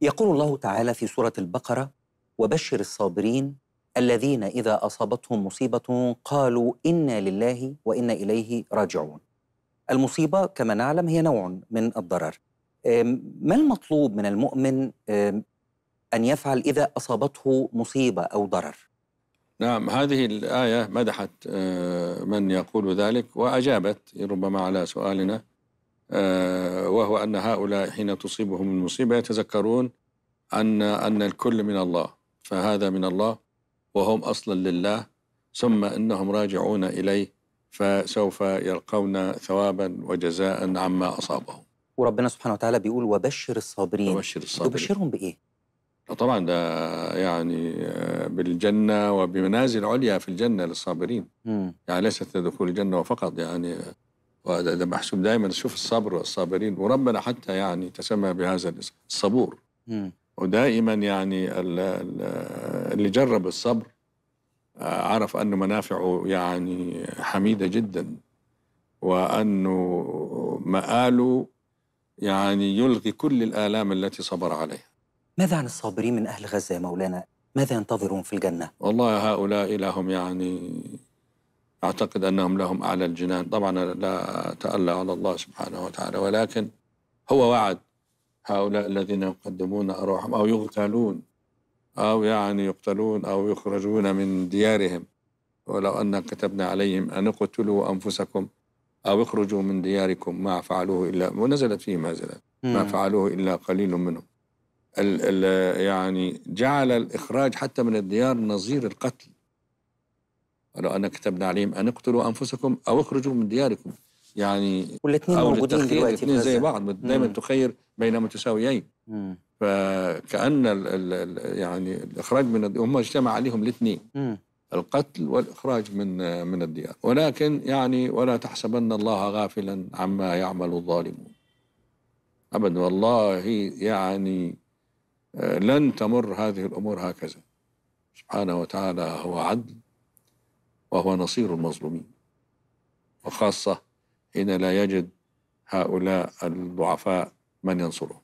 يقول الله تعالى في سوره البقره وبشر الصابرين الذين اذا اصابتهم مصيبه قالوا انا لله وانا اليه راجعون المصيبه كما نعلم هي نوع من الضرر ما المطلوب من المؤمن ان يفعل اذا اصابته مصيبه او ضرر نعم هذه الايه مدحت آه، من يقول ذلك واجابت ربما على سؤالنا آه، وهو أن هؤلاء حين تصيبهم المصيبة يتذكرون أن أن الكل من الله فهذا من الله وهم أصلا لله ثم إنهم راجعون إليه فسوف يلقون ثوابا وجزاء عما أصابهم وربنا سبحانه وتعالى بيقول وبشر الصابرين وبشر الصابرين تبشرهم بإيه؟ طبعا ده يعني آه، بالجنة وبمنازل عليا في الجنة للصابرين يعني ليست دخول الجنة فقط يعني وده محسوب دايما شوف الصبر والصابرين وربنا حتى يعني تسمى بهذا الاسم الصبور م. ودائما يعني اللي جرب الصبر آه، عرف انه منافعه يعني حميدة جدا وأنه مآله يعني يلغي كل الآلام التي صبر عليها ماذا عن الصابرين من أهل غزة يا مولانا؟ ماذا ينتظرون في الجنة؟ والله هؤلاء لهم يعني أعتقد أنهم لهم أعلى الجنان طبعا لا تالى على الله سبحانه وتعالى ولكن هو وعد هؤلاء الذين يقدمون أرواحهم أو يغتالون أو يعني يقتلون أو يخرجون من ديارهم ولو أن كتبنا عليهم أن اقتلوا أنفسكم أو اخرجوا من دياركم ما فعلوه إلا ونزلت فيهم هذا ما فعلوه إلا قليل منهم ال ال يعني جعل الإخراج حتى من الديار نظير القتل ولو أن كتبنا عليهم أن اقتلوا أنفسكم أو اخرجوا من دياركم يعني والاثنين موجودين دلوقتي الاثنين زي بعض دايما تخير بين متساويين فكأن الـ الـ يعني الإخراج من هم اجتمع عليهم الاثنين القتل والإخراج من من الديار ولكن يعني ولا تحسبن الله غافلا عما يعمل الظالمون أبدا والله يعني آه، لن تمر هذه الأمور هكذا سبحانه وتعالى هو عدل وهو نصير المظلومين وخاصة حين لا يجد هؤلاء الضعفاء من ينصرهم